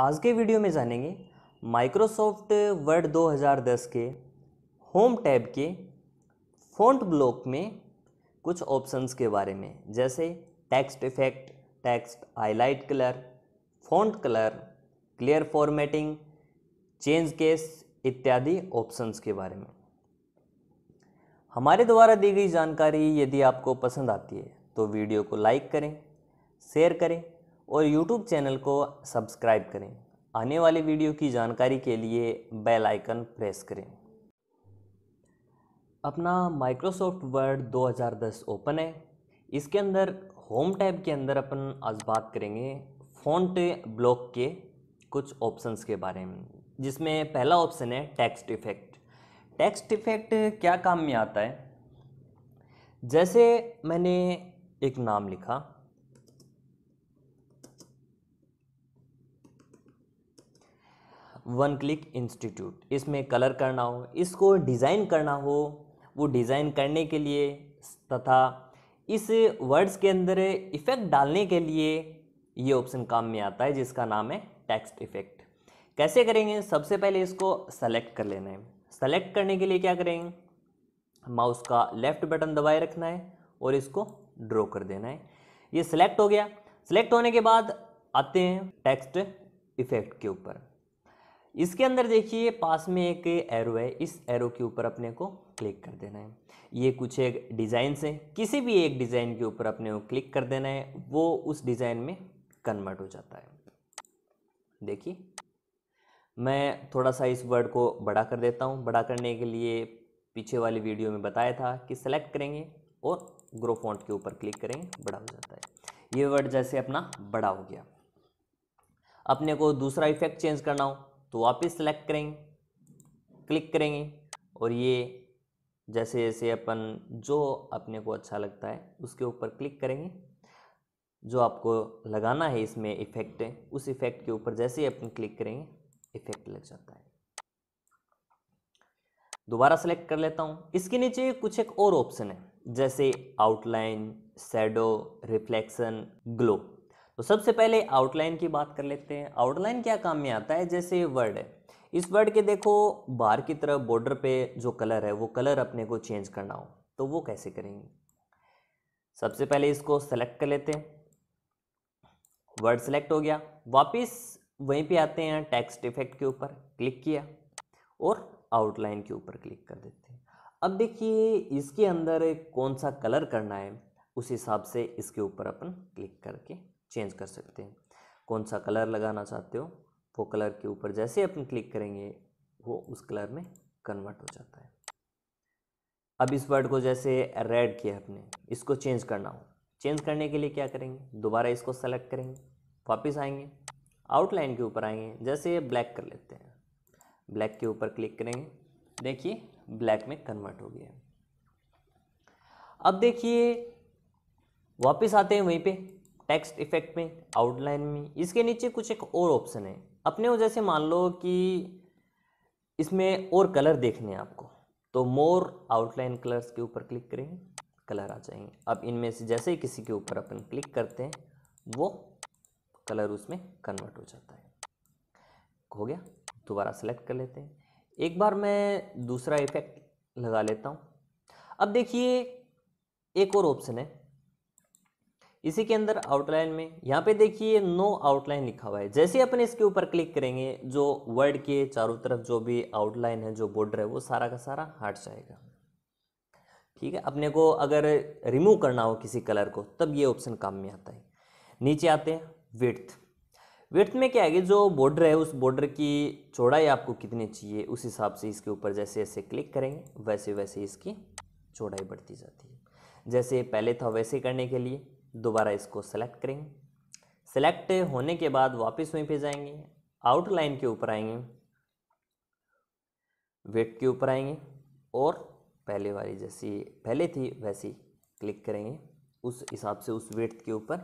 आज के वीडियो में जानेंगे माइक्रोसॉफ्ट वर्ड 2010 के होम टैब के फ़ॉन्ट ब्लॉक में कुछ ऑप्शंस के बारे में जैसे text effect text highlight colour font colour clear formatting change case इत्यादि ऑप्शंस के बारे में हमारे द्वारा दी गई जानकारी यदि आपको पसंद आती है तो वीडियो को लाइक करें शेयर करें और यूट्यूब चैनल को सब्सक्राइब करें आने वाले वीडियो की जानकारी के लिए बेल आइकन प्रेस करें अपना माइक्रोसॉफ्ट वर्ड 2010 ओपन है इसके अंदर होम टैब के अंदर अपन आज बात करेंगे फ़ॉन्ट ब्लॉक के कुछ ऑप्शंस के बारे में जिसमें पहला ऑप्शन है टेक्स्ट इफ़ेक्ट टेक्स्ट इफ़ेक्ट क्या काम में आता है जैसे मैंने एक नाम लिखा वन क्लिक इंस्टीट्यूट इसमें कलर करना हो इसको डिज़ाइन करना हो वो डिज़ाइन करने के लिए तथा इस वर्ड्स के अंदर इफ़ेक्ट डालने के लिए ये ऑप्शन काम में आता है जिसका नाम है टेक्स्ट इफ़ेक्ट कैसे करेंगे सबसे पहले इसको सेलेक्ट कर लेना है सेलेक्ट करने के लिए क्या करेंगे माउस का लेफ्ट बटन दबाए रखना है और इसको ड्रॉ कर देना है ये सिलेक्ट हो गया सिलेक्ट होने के बाद आते हैं टेक्स्ट इफेक्ट के ऊपर इसके अंदर देखिए पास में एक एरो है इस एरो के ऊपर अपने को क्लिक कर देना है ये कुछ एक डिज़ाइन हैं किसी भी एक डिज़ाइन के ऊपर अपने को क्लिक कर देना है वो उस डिज़ाइन में कन्वर्ट हो जाता है देखिए मैं थोड़ा सा इस वर्ड को बड़ा कर देता हूँ बड़ा करने के लिए पीछे वाली वीडियो में बताया था कि सेलेक्ट करेंगे और ग्रो फॉन्ट के ऊपर क्लिक करेंगे बड़ा हो जाता है ये वर्ड जैसे अपना बड़ा हो गया अपने को दूसरा इफेक्ट चेंज करना हो तो वापस सेलेक्ट करेंगे क्लिक करेंगे और ये जैसे जैसे अपन जो अपने को अच्छा लगता है उसके ऊपर क्लिक करेंगे जो आपको लगाना है इसमें इफ़ेक्ट है उस इफ़ेक्ट के ऊपर जैसे ही अपन क्लिक करेंगे इफ़ेक्ट लग जाता है दोबारा सेलेक्ट कर लेता हूँ इसके नीचे कुछ एक और ऑप्शन है जैसे आउटलाइन शेडो रिफ्लेक्शन ग्लो तो सबसे पहले आउटलाइन की बात कर लेते हैं आउटलाइन क्या काम में आता है जैसे वर्ड है इस वर्ड के देखो बाहर की तरफ बॉर्डर पे जो कलर है वो कलर अपने को चेंज करना हो तो वो कैसे करेंगे सबसे पहले इसको सेलेक्ट कर लेते हैं वर्ड सेलेक्ट हो गया वापस वहीं पे आते हैं टेक्स्ट इफेक्ट के ऊपर क्लिक किया और आउटलाइन के ऊपर क्लिक कर देते हैं अब देखिए इसके अंदर कौन सा कलर करना है उस हिसाब से इसके ऊपर अपन क्लिक करके चेंज कर सकते हैं कौन सा कलर लगाना चाहते हो वो कलर के ऊपर जैसे अपन क्लिक करेंगे वो उस कलर में कन्वर्ट हो जाता है अब इस वर्ड को जैसे रेड किया अपने इसको चेंज करना हो चेंज करने के लिए क्या करेंगे दोबारा इसको सेलेक्ट करेंगे वापस आएंगे आउटलाइन के ऊपर आएंगे जैसे ब्लैक कर लेते हैं ब्लैक के ऊपर क्लिक करेंगे देखिए ब्लैक में कन्वर्ट हो गया अब देखिए वापस आते हैं वहीं पे टेक्स्ट इफेक्ट में आउटलाइन में इसके नीचे कुछ एक और ऑप्शन है अपने वजह जैसे मान लो कि इसमें और कलर देखने हैं आपको तो मोर आउटलाइन कलर्स के ऊपर क्लिक करेंगे कलर आ जाएंगे अब इनमें से जैसे ही किसी के ऊपर अपन क्लिक करते हैं वो कलर उसमें कन्वर्ट हो जाता है हो गया दोबारा सेलेक्ट कर लेते हैं एक बार मैं दूसरा इफेक्ट लगा लेता हूँ अब देखिए एक और ऑप्शन है इसी के अंदर आउटलाइन में यहाँ पे देखिए नो आउटलाइन लिखा हुआ है जैसे अपन इसके ऊपर क्लिक करेंगे जो वर्ड के चारों तरफ जो भी आउटलाइन है जो बॉर्डर है वो सारा का सारा हट जाएगा ठीक है अपने को अगर रिमूव करना हो किसी कलर को तब ये ऑप्शन काम में आता है नीचे आते हैं विर्थ विर्थ में क्या है कि जो बॉर्डर है उस बॉर्डर की चौड़ाई आपको कितनी चाहिए उस हिसाब से इसके ऊपर जैसे जैसे क्लिक करेंगे वैसे वैसे इसकी चौड़ाई बढ़ती जाती है जैसे पहले था वैसे करने के लिए दोबारा इसको सेलेक्ट करेंगे सेलेक्ट होने के बाद वापस वहीं पे जाएंगे आउटलाइन के ऊपर आएंगे वेट के ऊपर आएंगे और पहले वाली जैसी पहले थी वैसी क्लिक करेंगे उस हिसाब से उस वेट के ऊपर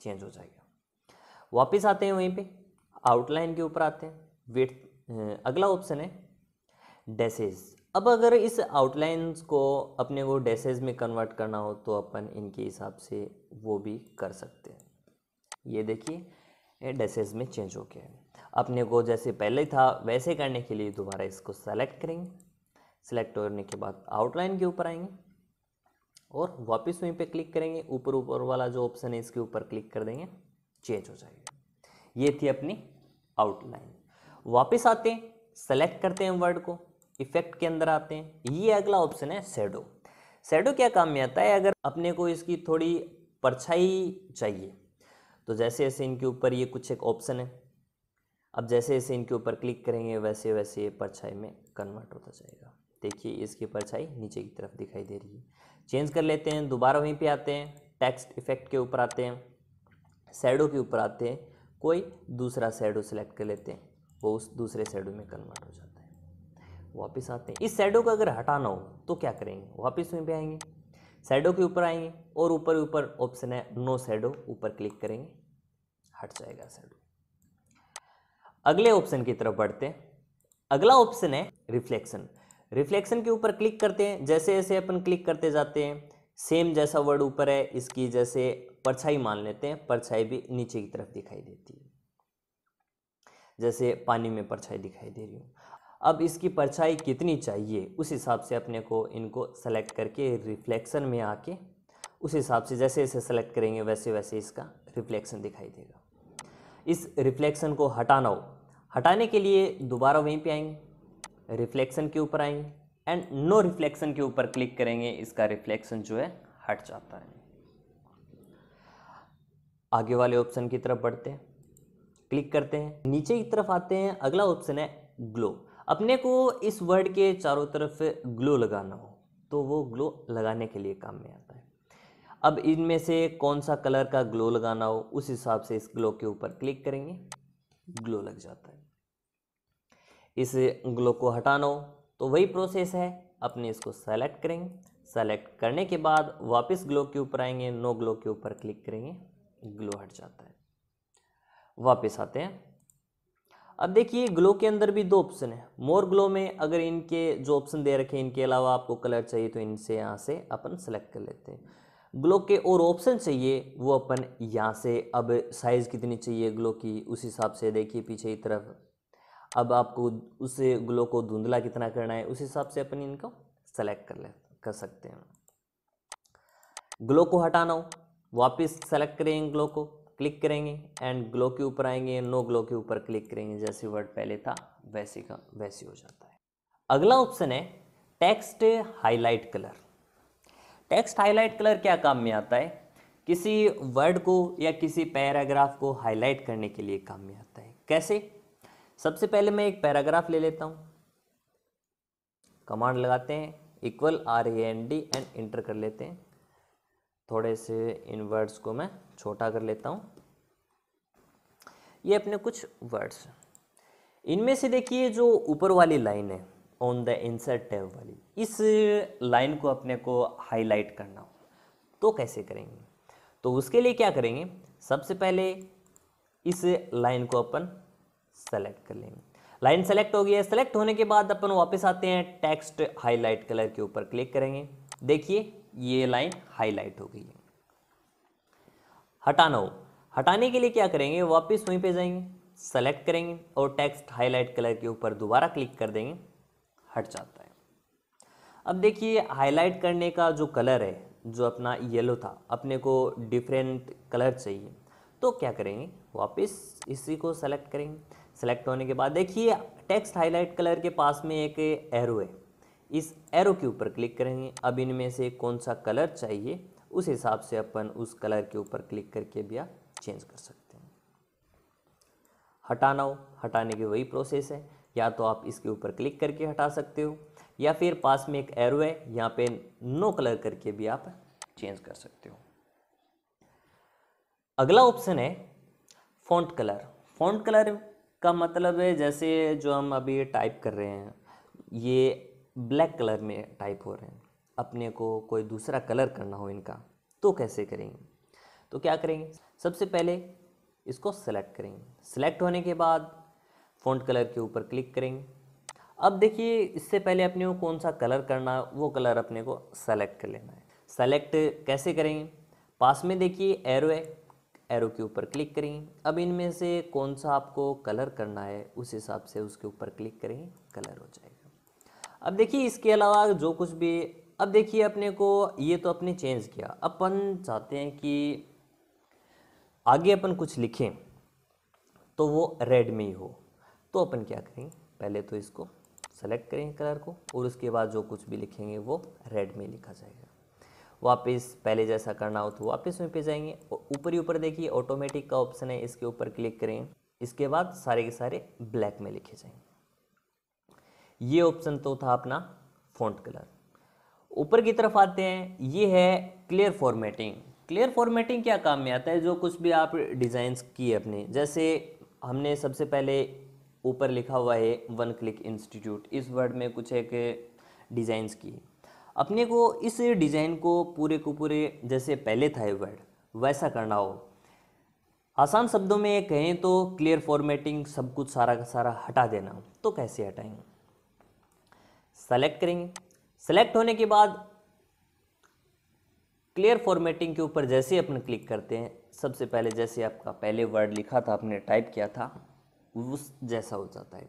चेंज हो जाएगा वापस आते हैं वहीं पे आउटलाइन के ऊपर आते हैं वेट अगला ऑप्शन है डेसेज अब अगर इस आउटलाइंस को अपने को डेसेज में कन्वर्ट करना हो तो अपन इनके हिसाब से वो भी कर सकते हैं ये देखिए डेसेज में चेंज हो गया है अपने को जैसे पहले था वैसे करने के लिए दोबारा इसको सेलेक्ट करेंगे सेलेक्ट करने के बाद आउटलाइन के ऊपर आएंगे और वापस वहीं पे क्लिक करेंगे ऊपर ऊपर वाला जो ऑप्शन है इसके ऊपर क्लिक कर देंगे चेंज हो जाएगा ये थी अपनी आउटलाइन वापस आते हैं सेलेक्ट करते हैं वर्ड को इफेक्ट के अंदर आते हैं ये अगला ऑप्शन है सेडो सेडो क्या काम में आता है अगर अपने को इसकी थोड़ी परछाई चाहिए तो जैसे जैसे इनके ऊपर ये कुछ एक ऑप्शन है अब जैसे जैसे इनके ऊपर क्लिक करेंगे वैसे वैसे ये परछाई में कन्वर्ट होता जाएगा देखिए इसकी परछाई नीचे की तरफ दिखाई दे रही है चेंज कर लेते हैं दोबारा वहीं पे आते हैं टेक्स्ट इफेक्ट के ऊपर आते हैं सैडो के ऊपर आते हैं कोई दूसरा सैडो सेलेक्ट कर लेते हैं वो उस दूसरे सैडो में कन्वर्ट हो जाता है वापस आते हैं इस सैडो को अगर हटाना हो तो क्या करेंगे वापस वहीं पे आएंगे शैडो के ऊपर आएंगे और ऊपर ऊपर ऑप्शन है नो सैडो ऊपर क्लिक करेंगे हट जाएगा शैडो अगले ऑप्शन की तरफ बढ़ते हैं अगला ऑप्शन है रिफ्लेक्शन रिफ्लेक्शन के ऊपर क्लिक करते हैं जैसे जैसे अपन क्लिक करते जाते हैं सेम जैसा वर्ड ऊपर है इसकी जैसे परछाई मान लेते हैं परछाई भी नीचे की तरफ दिखाई देती है जैसे पानी में परछाई दिखाई दे रही हो अब इसकी परछाई कितनी चाहिए उस हिसाब से अपने को इनको सेलेक्ट करके रिफ्लेक्शन में आके उस हिसाब से जैसे जैसे सेलेक्ट करेंगे वैसे वैसे इसका रिफ्लेक्शन दिखाई देगा इस रिफ्लेक्शन को हटाना हो हटाने के लिए दोबारा वहीं पे आएंगे रिफ्लेक्शन के ऊपर आएंगे एंड नो रिफ्लेक्शन के ऊपर क्लिक करेंगे इसका रिफ्लेक्शन जो है हट जाता है आगे वाले ऑप्शन की तरफ बढ़ते हैं क्लिक करते हैं नीचे की तरफ आते हैं अगला ऑप्शन है ग्लो अपने को इस वर्ड के चारों तरफ ग्लो लगाना हो तो वो ग्लो लगाने के लिए काम में आता है अब इनमें से कौन सा कलर का ग्लो लगाना हो उस हिसाब से इस ग्लो के ऊपर क्लिक करेंगे ग्लो लग जाता है इस ग्लो को हटाना हो तो वही प्रोसेस है अपने इसको सेलेक्ट करेंगे सेलेक्ट करने के बाद वापस ग्लो के ऊपर आएंगे नो ग्लो के ऊपर क्लिक करेंगे ग्लो हट जाता है वापस आते हैं अब देखिए ग्लो के अंदर भी दो ऑप्शन है मोर ग्लो में अगर इनके जो ऑप्शन दे रखे हैं इनके अलावा आपको कलर चाहिए तो इनसे यहाँ से अपन सेलेक्ट कर लेते हैं ग्लो के और ऑप्शन चाहिए वो अपन यहाँ से अब साइज़ कितनी चाहिए ग्लो की उस हिसाब से देखिए पीछे की तरफ अब आपको उस ग्लो को धुंधला कितना करना है उस हिसाब से अपन इनको सेलेक्ट कर ले कर सकते हैं ग्लो को हटाना हो वापिस सेलेक्ट करें ग्लो को क्लिक करेंगे एंड ग्लो के ऊपर आएंगे नो ग्लो के ऊपर क्लिक करेंगे जैसे वर्ड पहले था वैसे का वैसे हो जाता है अगला ऑप्शन है text highlight colour text highlight colour क्या काम में आता है किसी वर्ड को या किसी पैराग्राफ को हाईलाइट करने के लिए काम में आता है कैसे सबसे पहले मैं एक पैराग्राफ ले लेता हूँ कमांड लगाते हैं equal R A N D and enter कर लेते हैं थोड़े से इन वर्ड्स को मैं छोटा कर लेता हूँ ये अपने कुछ वर्ड्स इनमें से देखिए जो ऊपर वाली लाइन है ऑन द इंसर्ट टैब वाली इस लाइन को अपने को हाईलाइट करना हो तो कैसे करेंगे तो उसके लिए क्या करेंगे सबसे पहले इस लाइन को अपन सेलेक्ट कर लेंगे लाइन सेलेक्ट हो गई है सेलेक्ट होने के बाद अपन वापस आते हैं टेक्स्ट हाईलाइट कलर के ऊपर क्लिक करेंगे देखिए ये लाइन हाईलाइट हो गई है हटाना हो हटाने के लिए क्या करेंगे वापस वहीं पे जाएंगे सेलेक्ट करेंगे और टेक्स्ट हाईलाइट कलर के ऊपर दोबारा क्लिक कर देंगे हट जाता है अब देखिए हाईलाइट करने का जो कलर है जो अपना येलो था अपने को डिफरेंट कलर चाहिए तो क्या करेंगे वापस इसी को सेलेक्ट करेंगे सेलेक्ट होने के बाद देखिए टेक्स्ट हाईलाइट कलर के पास में एक एरो है इस एरो के ऊपर क्लिक करेंगे अब इनमें से कौन सा कलर चाहिए उस हिसाब से अपन उस कलर के ऊपर क्लिक करके भी आप चेंज कर सकते हैं हटाना हो हटाने की वही प्रोसेस है या तो आप इसके ऊपर क्लिक करके हटा सकते हो या फिर पास में एक एरो है यहाँ पे नो कलर करके भी आप चेंज कर सकते हो अगला ऑप्शन है फ़ॉन्ट कलर फ़ॉन्ट कलर का मतलब है जैसे जो हम अभी टाइप कर रहे हैं ये ब्लैक कलर में टाइप हो रहे हैं अपने को कोई दूसरा कलर करना हो इनका तो कैसे करेंगे तो क्या करेंगे सबसे पहले इसको सेलेक्ट करेंगे सेलेक्ट होने के बाद फ़ॉन्ट कलर के ऊपर क्लिक करेंगे अब देखिए इससे पहले अपने को कौन सा कलर करना है वो कलर अपने को सेलेक्ट कर लेना है सेलेक्ट कैसे करेंगे पास में देखिए एरो है एरो के ऊपर क्लिक करेंगे अब इनमें से कौन सा आपको कलर करना है उस हिसाब से उसके ऊपर क्लिक करेंगे कलर हो जाएगा अब देखिए इसके अलावा जो कुछ भी अब देखिए अपने को ये तो अपने चेंज किया अपन चाहते हैं कि आगे अपन कुछ लिखें तो वो रेड में ही हो तो अपन क्या करेंगे पहले तो इसको सेलेक्ट करेंगे कलर को और उसके बाद जो कुछ भी लिखेंगे वो रेड में लिखा जाएगा वापस पहले जैसा करना हो तो वापस में पे जाएंगे ऊपर ही ऊपर देखिए ऑटोमेटिक का ऑप्शन है इसके ऊपर क्लिक करें इसके बाद सारे के सारे ब्लैक में लिखे जाएंगे ये ऑप्शन तो था अपना फॉन्ट कलर ऊपर की तरफ आते हैं ये है क्लियर फॉर्मेटिंग क्लियर फॉर्मेटिंग क्या काम में आता है जो कुछ भी आप डिज़ाइंस किए अपने जैसे हमने सबसे पहले ऊपर लिखा हुआ है वन क्लिक इंस्टीट्यूट इस वर्ड में कुछ एक डिज़ाइंस की अपने को इस डिज़ाइन को पूरे को पूरे जैसे पहले था ये वर्ड वैसा करना हो आसान शब्दों में कहें तो क्लियर फॉर्मेटिंग सब कुछ सारा का सारा हटा देना तो कैसे हटाएंगे सेलेक्ट करेंगे सेलेक्ट होने के बाद क्लियर फॉर्मेटिंग के ऊपर जैसे अपन क्लिक करते हैं सबसे पहले जैसे आपका पहले वर्ड लिखा था आपने टाइप किया था उस जैसा हो जाता है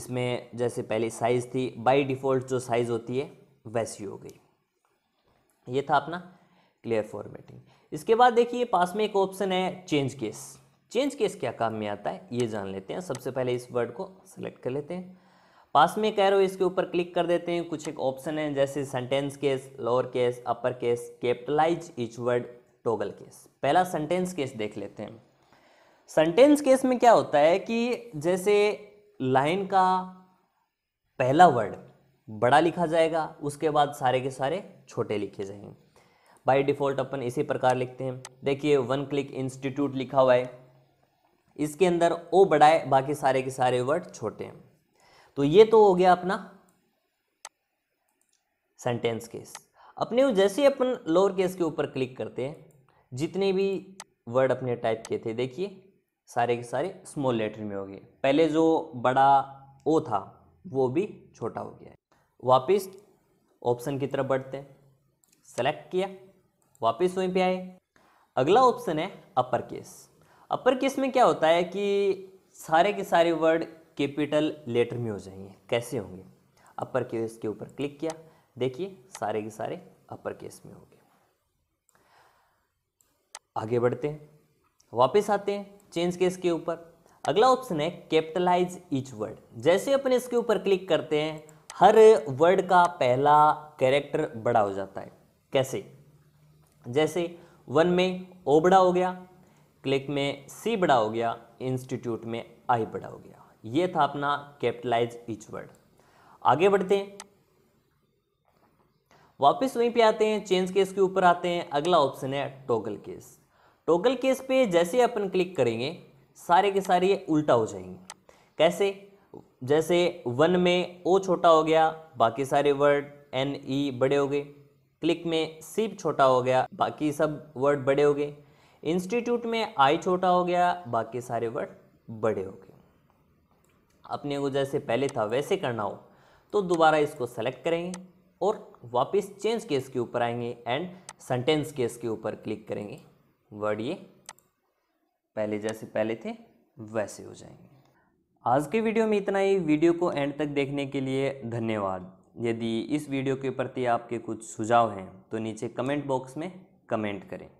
इसमें जैसे पहले साइज़ थी बाई डिफ़ॉल्ट जो साइज़ होती है वैसी हो गई ये था अपना क्लियर फॉर्मेटिंग इसके बाद देखिए पास में एक ऑप्शन है चेंज केस चेंज केस क्या काम में आता है ये जान लेते हैं सबसे पहले इस वर्ड को सेलेक्ट कर लेते हैं पास में कह रहे हो इसके ऊपर क्लिक कर देते हैं कुछ एक ऑप्शन है जैसे sentence case lower case upper case capitalise each word toggle case पहला सेंटेंस केस देख लेते हैं सेंटेंस केस में क्या होता है कि जैसे लाइन का पहला वर्ड बड़ा लिखा जाएगा उसके बाद सारे के सारे छोटे लिखे जाएंगे बाय डिफ़ॉल्ट अपन इसी प्रकार लिखते हैं देखिए वन क्लिक इंस्टीट्यूट लिखा हुआ है इसके अंदर ओ बड़ा है बाकी सारे के सारे वर्ड छोटे हैं तो ये तो हो गया अपना सेंटेंस केस अपने जैसे अपन लोअर केस के ऊपर क्लिक करते हैं जितने भी वर्ड अपने टाइप किए थे देखिए सारे के सारे स्मॉल लेटर में हो गए पहले जो बड़ा ओ था वो भी छोटा हो गया वापस ऑप्शन की तरफ बढ़ते हैं सेलेक्ट किया वापस वहीं पे आए अगला ऑप्शन है अपर केस अपर केस में क्या होता है कि सारे के सारे वर्ड कैपिटल लेटर में हो जाएंगे कैसे होंगे अपर केस के ऊपर क्लिक किया देखिए सारे के सारे अपर केस में हो गए आगे बढ़ते हैं वापस आते हैं चेंज केस के ऊपर अगला ऑप्शन है कैपिटलाइज ईच वर्ड जैसे अपने इसके ऊपर क्लिक करते हैं हर वर्ड का पहला कैरेक्टर बड़ा हो जाता है कैसे जैसे वन में ओ बड़ा हो गया क्लिक में सी बड़ा हो गया इंस्टीट्यूट में आई बड़ा हो गया ये था अपना कैपिटलाइज इच वर्ड आगे बढ़ते हैं वापस वहीं पे आते हैं चेंज केस के ऊपर आते हैं अगला ऑप्शन है टोगल केस टोगल केस पे जैसे अपन क्लिक करेंगे सारे के सारे ये उल्टा हो जाएंगे कैसे जैसे वन में ओ छोटा हो गया बाकी सारे वर्ड एन ई बड़े हो गए क्लिक में सिप छोटा हो गया बाकी सब वर्ड बड़े हो गए इंस्टीट्यूट में आई छोटा हो गया बाकी सारे वर्ड बड़े हो गए अपने को जैसे पहले था वैसे करना हो तो दोबारा इसको सेलेक्ट करेंगे और वापस चेंज केस के ऊपर आएंगे एंड सेंटेंस केस के ऊपर क्लिक करेंगे वर्ड ये पहले जैसे पहले थे वैसे हो जाएंगे आज के वीडियो में इतना ही वीडियो को एंड तक देखने के लिए धन्यवाद यदि इस वीडियो के प्रति आपके कुछ सुझाव हैं तो नीचे कमेंट बॉक्स में कमेंट करें